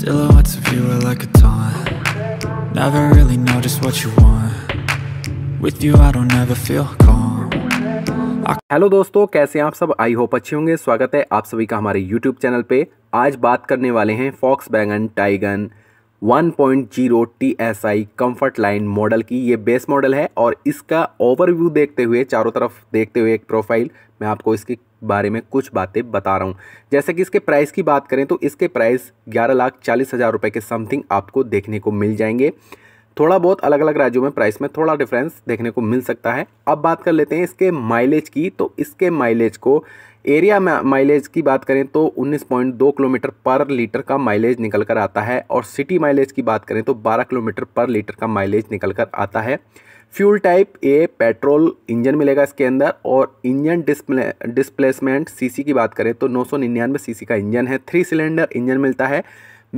Silhouettes of you are like a taunt Never really know just what you want With you I don't ever feel calm hello दोस्तों कैसे हैं आप सब I hope अच्छे होंगे स्वागत है आप सभी का हमारे यूट्यूब चैनल पे आज बात करने वाले हैं Volkswagen Taigun 1.0 TSI comfort line model की ये बेस मॉडल है और इसका ओवरव्यू देखते हुए चारों तरफ देखते हुए एक प्रोफाइल मैं आपको इसकी बारे में कुछ बातें बता रहा हूँ जैसे कि इसके प्राइस की बात करें तो इसके प्राइस ग्यारह लाख चालीस हज़ार रुपये के समथिंग आपको देखने को मिल जाएंगे थोड़ा बहुत अलग अलग राज्यों में प्राइस में थोड़ा डिफरेंस देखने को मिल सकता है अब बात कर लेते हैं इसके माइलेज की तो इसके माइलेज को एरिया माइलेज की बात करें तो 19.2 किलोमीटर पर लीटर का माइलेज निकल कर आता है और सिटी माइलेज की बात करें तो 12 किलोमीटर पर लीटर का माइलेज निकल कर आता है fuel type a petrol engine मिलेगा इसके अंदर और इंजन डिस्प्ले डिस्प्लेसमेंट सीसी की बात करें तो 999 सीसी का इंजन है थ्री सिलेंडर इंजन मिलता है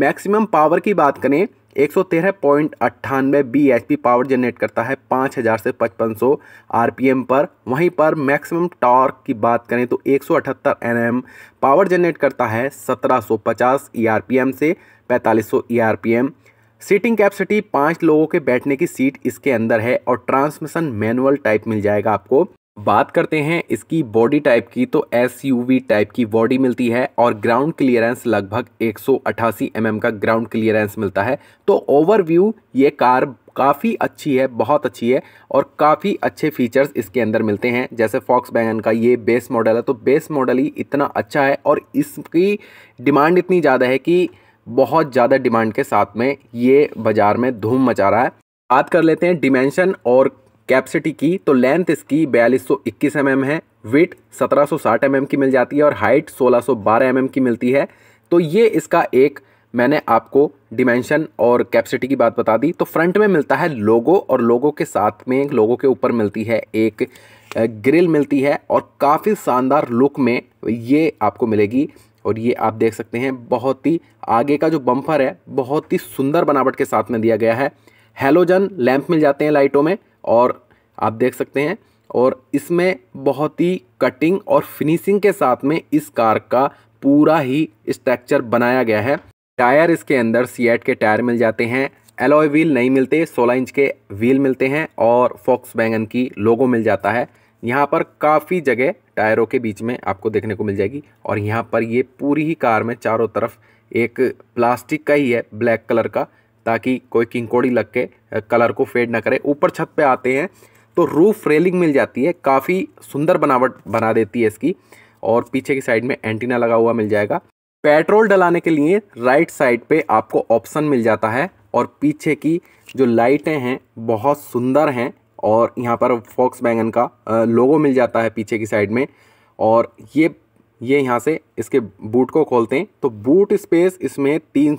मैक्सिमम पावर की बात करें एक सौ तेरह पॉइंट अट्ठानवे B H P power generate करता है पाँच हज़ार से पचपन सौ आर पी एम पर वहीं पर मैक्सिमम टॉर्क की बात करें तो एक सौ अठहत्तर एन एम पावर जनरेट करता है सत्रह सौ पचास ई आर पी एम से पैंतालीस सौ ई R P M seating capacity पाँच लोगों के बैठने की सीट इसके अंदर है और ट्रांसमिशन मैनुअल टाइप मिल जाएगा आपको बात करते हैं इसकी बॉडी टाइप की तो एस टाइप की बॉडी मिलती है और ग्राउंड क्लियरेंस लगभग 188 mm का ग्राउंड क्लियरेंस मिलता है तो ओवरव्यू ये कार काफ़ी अच्छी है बहुत अच्छी है और काफ़ी अच्छे फीचर्स इसके अंदर मिलते हैं जैसे फॉक्स बैगन का ये बेस मॉडल है तो बेस मॉडल ही इतना अच्छा है और इसकी डिमांड इतनी ज़्यादा है कि बहुत ज़्यादा डिमांड के साथ में ये बाज़ार में धूम मचा रहा है बात कर लेते हैं डिमेंशन और कैपेसिटी की तो लेंथ इसकी बयालीस सौ इक्कीस एम एम है वेट सत्रह सौ साठ एम एम की मिल जाती है और हाइट सोलह सौ बारह एम एम की मिलती है तो ये इसका एक मैंने आपको डिमेंशन और कैपेसिटी की बात बता दी तो फ्रंट में मिलता है लोगो और लोगो के साथ में लोगों के ऊपर मिलती है एक ग्रिल मिलती है और काफ़ी शानदार लुक में ये आपको मिलेगी और ये आप देख सकते हैं बहुत ही आगे का जो बम्फर है बहुत ही सुंदर बनावट के साथ में दिया गया है हेलोजन लैंप मिल जाते हैं लाइटों में और आप देख सकते हैं और इसमें बहुत ही कटिंग और फिनिशिंग के साथ में इस कार का पूरा ही स्ट्रक्चर बनाया गया है टायर इसके अंदर सीएट के टायर मिल जाते हैं एलोय व्हील नहीं मिलते 16 इंच के व्हील मिलते हैं और फॉक्स बैंगन की लोगो मिल जाता है यहाँ पर काफ़ी जगह टायरों के बीच में आपको देखने को मिल जाएगी और यहाँ पर ये पूरी ही कार में चारों तरफ एक प्लास्टिक का ही है ब्लैक कलर का ताकि कोई किंकोड़ी लग के कलर को फेड ना करे ऊपर छत पे आते हैं तो रूफ रेलिंग मिल जाती है काफ़ी सुंदर बनावट बना देती है इसकी और पीछे की साइड में एंटीना लगा हुआ मिल जाएगा पेट्रोल डलाने के लिए राइट साइड पर आपको ऑप्शन मिल जाता है और पीछे की जो लाइटें हैं बहुत सुंदर हैं और यहाँ पर फॉक्स बैंगन का लोगो मिल जाता है पीछे की साइड में और ये ये यहाँ से इसके बूट को खोलते हैं तो बूट स्पेस इसमें तीन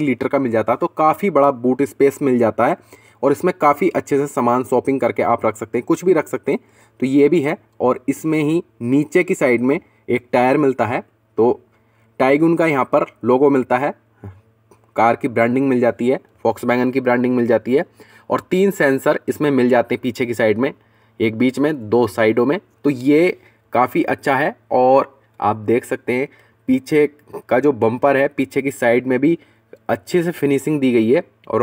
लीटर का मिल जाता है तो काफ़ी बड़ा बूट स्पेस मिल जाता है और इसमें काफ़ी अच्छे से सामान शॉपिंग करके आप रख सकते हैं कुछ भी रख सकते हैं तो ये भी है और इसमें ही नीचे की साइड में एक टायर मिलता है तो टाइग का यहाँ पर लोगो मिलता है कार की ब्रांडिंग मिल जाती है फॉक्स बैंगन की ब्रांडिंग मिल जाती है और तीन सेंसर इसमें मिल जाते हैं पीछे की साइड में एक बीच में दो साइडों में तो ये काफ़ी अच्छा है और आप देख सकते हैं पीछे का जो बम्पर है पीछे की साइड में भी अच्छे से फिनिशिंग दी गई है और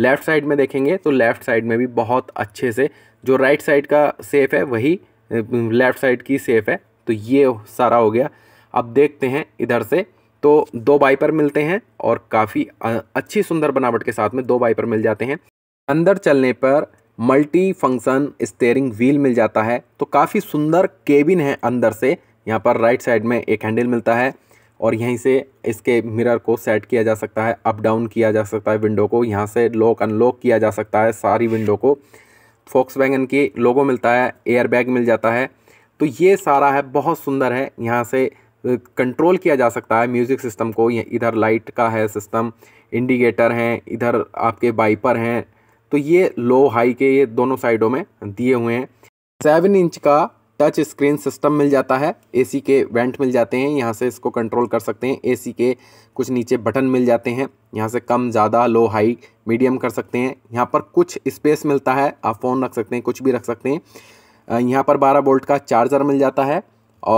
लेफ़्ट साइड में देखेंगे तो लेफ़्ट साइड में भी बहुत अच्छे से जो राइट साइड का सेफ़ है वही लेफ़्ट साइड की सेफ़ है तो ये सारा हो गया अब देखते हैं इधर से तो दो बाइपर मिलते हैं और काफ़ी अच्छी सुंदर बनावट के साथ में दो बाइपर मिल जाते हैं अंदर चलने पर मल्टी फंक्शन स्टेयरिंग व्हील मिल जाता है तो काफ़ी सुंदर केबिन है अंदर से यहाँ पर राइट साइड में एक हैंडल मिलता है और यहीं से इसके मिरर को सेट किया जा सकता है अप डाउन किया जा सकता है विंडो को यहाँ से लॉक अनलॉक किया जा सकता है सारी विंडो को फोक्स वैगन की लोगो मिलता है एयर बैग मिल जाता है तो ये सारा है बहुत सुंदर है यहाँ से कंट्रोल किया जा सकता है म्यूज़िक सिस्टम को इधर लाइट का है सिस्टम इंडिकेटर हैं इधर आपके वाइपर हैं तो ये लो हाई के ये दोनों साइडों में दिए हुए हैं सेवन इंच का टच स्क्रीन सिस्टम मिल जाता है एसी के वेंट मिल जाते हैं यहाँ से इसको कंट्रोल कर सकते हैं एसी के कुछ नीचे बटन मिल जाते हैं यहाँ से कम ज़्यादा लो हाई मीडियम कर सकते हैं यहाँ पर कुछ स्पेस मिलता है आप फ़ोन रख सकते हैं कुछ भी रख सकते हैं यहाँ पर बारह वोल्ट का चार्जर मिल जाता है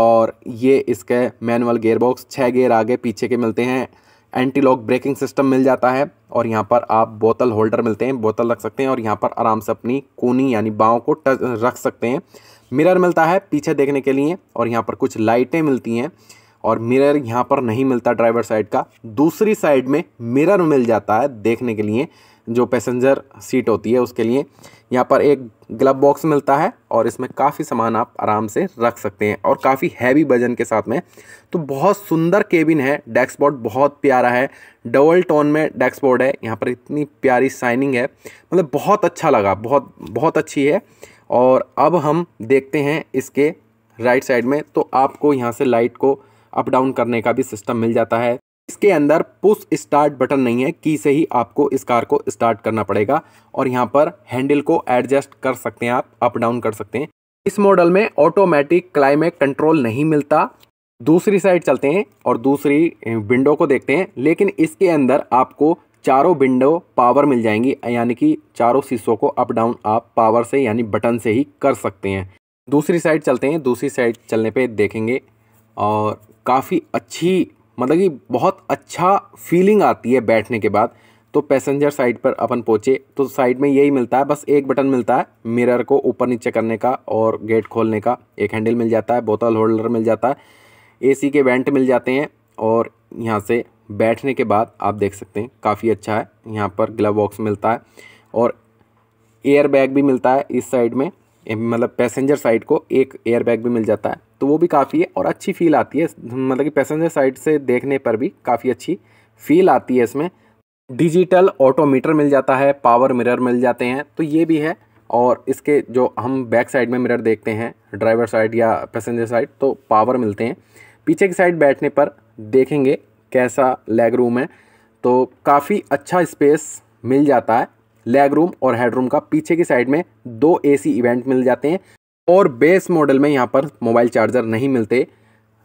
और ये इसके मैनुअल गेयरबॉक्स छः गेयर आगे पीछे के मिलते हैं एंटी लॉक ब्रेकिंग सिस्टम मिल जाता है और यहाँ पर आप बोतल होल्डर मिलते हैं बोतल रख सकते हैं और यहाँ पर आराम से अपनी कोनी यानी बाँव को टच रख सकते हैं मिरर मिलता है पीछे देखने के लिए और यहाँ पर कुछ लाइटें मिलती हैं और मिरर यहाँ पर नहीं मिलता ड्राइवर साइड का दूसरी साइड में मिरर मिल जाता है देखने के लिए जो पैसेंजर सीट होती है उसके लिए यहाँ पर एक ग्लब बॉक्स मिलता है और इसमें काफ़ी सामान आप आराम से रख सकते हैं और काफ़ी हैवी वजन के साथ में तो बहुत सुंदर केबिन है बोर्ड बहुत प्यारा है डबल टोन में बोर्ड है यहाँ पर इतनी प्यारी शाइनिंग है मतलब बहुत अच्छा लगा बहुत बहुत अच्छी है और अब हम देखते हैं इसके राइट साइड में तो आपको यहाँ से लाइट को अप डाउन करने का भी सिस्टम मिल जाता है इसके अंदर पुश स्टार्ट बटन नहीं है की से ही आपको इस कार को स्टार्ट करना पड़ेगा और यहाँ पर हैंडल को एडजस्ट कर सकते हैं आप अप डाउन कर सकते हैं इस मॉडल में ऑटोमेटिक क्लाइमेट कंट्रोल नहीं मिलता दूसरी साइड चलते हैं और दूसरी विंडो को देखते हैं लेकिन इसके अंदर आपको चारों विंडो पावर मिल जाएंगी यानी कि चारों शीशों को अप डाउन आप पावर से यानी बटन से ही कर सकते हैं दूसरी साइड चलते हैं दूसरी साइड चलने पे देखेंगे और काफ़ी अच्छी मतलब कि बहुत अच्छा फीलिंग आती है बैठने के बाद तो पैसेंजर साइड पर अपन पहुँचे तो साइड में यही मिलता है बस एक बटन मिलता है मिरर को ऊपर नीचे करने का और गेट खोलने का एक हैंडल मिल जाता है बोतल होल्डर मिल जाता है एसी के वेंट मिल जाते हैं और यहाँ से बैठने के बाद आप देख सकते हैं काफ़ी अच्छा है यहाँ पर ग्लव बॉक्स मिलता है और एयर बैग भी मिलता है इस साइड में मतलब पैसेंजर साइड को एक एयर बैग भी मिल जाता है तो वो भी काफ़ी है और अच्छी फील आती है मतलब कि पैसेंजर साइड से देखने पर भी काफ़ी अच्छी फील आती है इसमें डिजिटल ऑटोमीटर मिल जाता है पावर मिरर मिल जाते हैं तो ये भी है और इसके जो हम बैक साइड में मिरर देखते हैं ड्राइवर साइड या पैसेंजर साइड तो पावर मिलते हैं पीछे की साइड बैठने पर देखेंगे कैसा लेग रूम है तो काफ़ी अच्छा स्पेस मिल जाता है लेग रूम और हेड रूम का पीछे की साइड में दो एसी इवेंट मिल जाते हैं और बेस मॉडल में यहाँ पर मोबाइल चार्जर नहीं मिलते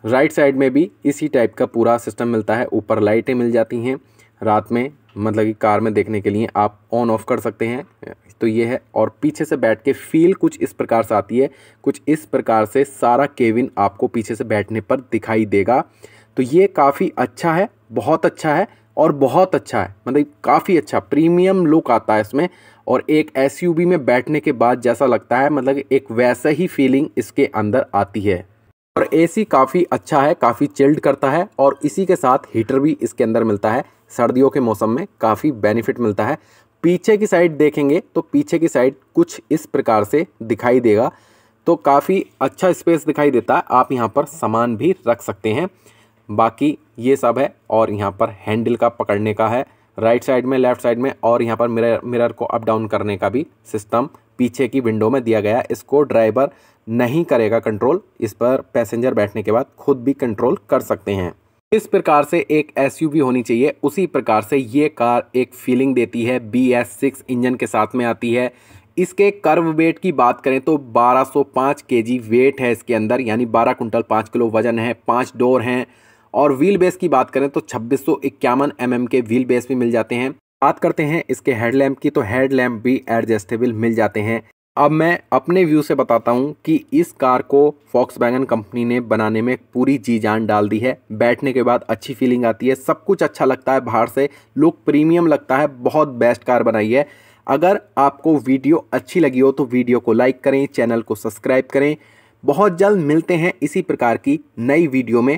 राइट साइड में भी इसी टाइप का पूरा सिस्टम मिलता है ऊपर लाइटें मिल जाती हैं रात में मतलब कि कार में देखने के लिए आप ऑन ऑफ कर सकते हैं तो ये है और पीछे से बैठ के फील कुछ इस प्रकार से आती है कुछ इस प्रकार से सारा केविन आपको पीछे से बैठने पर दिखाई देगा तो ये काफ़ी अच्छा है बहुत अच्छा है और बहुत अच्छा है मतलब काफ़ी अच्छा प्रीमियम लुक आता है इसमें और एक एस में बैठने के बाद जैसा लगता है मतलब एक वैसा ही फीलिंग इसके अंदर आती है और एसी काफ़ी अच्छा है काफ़ी चिल्ड करता है और इसी के साथ हीटर भी इसके अंदर मिलता है सर्दियों के मौसम में काफ़ी बेनिफिट मिलता है पीछे की साइड देखेंगे तो पीछे की साइड कुछ इस प्रकार से दिखाई देगा तो काफ़ी अच्छा स्पेस दिखाई देता है आप यहाँ पर सामान भी रख सकते हैं बाकी ये सब है और यहाँ पर हैंडल का पकड़ने का है राइट साइड में लेफ्ट साइड में और यहाँ पर मिरर मिरर को अप डाउन करने का भी सिस्टम पीछे की विंडो में दिया गया है इसको ड्राइवर नहीं करेगा कंट्रोल इस पर पैसेंजर बैठने के बाद खुद भी कंट्रोल कर सकते हैं इस प्रकार से एक एसयूवी होनी चाहिए उसी प्रकार से ये कार एक फीलिंग देती है बी एस सिक्स इंजन के साथ में आती है इसके कर्व वेट की बात करें तो 1205 केजी वेट है इसके अंदर यानी 12 कुंटल 5 किलो वजन है पाँच डोर हैं और व्हील बेस की बात करें तो छब्बीस सौ mm के व्हील बेस भी मिल जाते हैं बात करते हैं इसके हेडलैम्प की तो हेडलैम्प भी एडजस्टेबल मिल जाते हैं अब मैं अपने व्यू से बताता हूँ कि इस कार को फॉक्स कंपनी ने बनाने में पूरी जी जान डाल दी है बैठने के बाद अच्छी फीलिंग आती है सब कुछ अच्छा लगता है बाहर से लुक प्रीमियम लगता है बहुत बेस्ट कार बनाई है अगर आपको वीडियो अच्छी लगी हो तो वीडियो को लाइक करें चैनल को सब्सक्राइब करें बहुत जल्द मिलते हैं इसी प्रकार की नई वीडियो में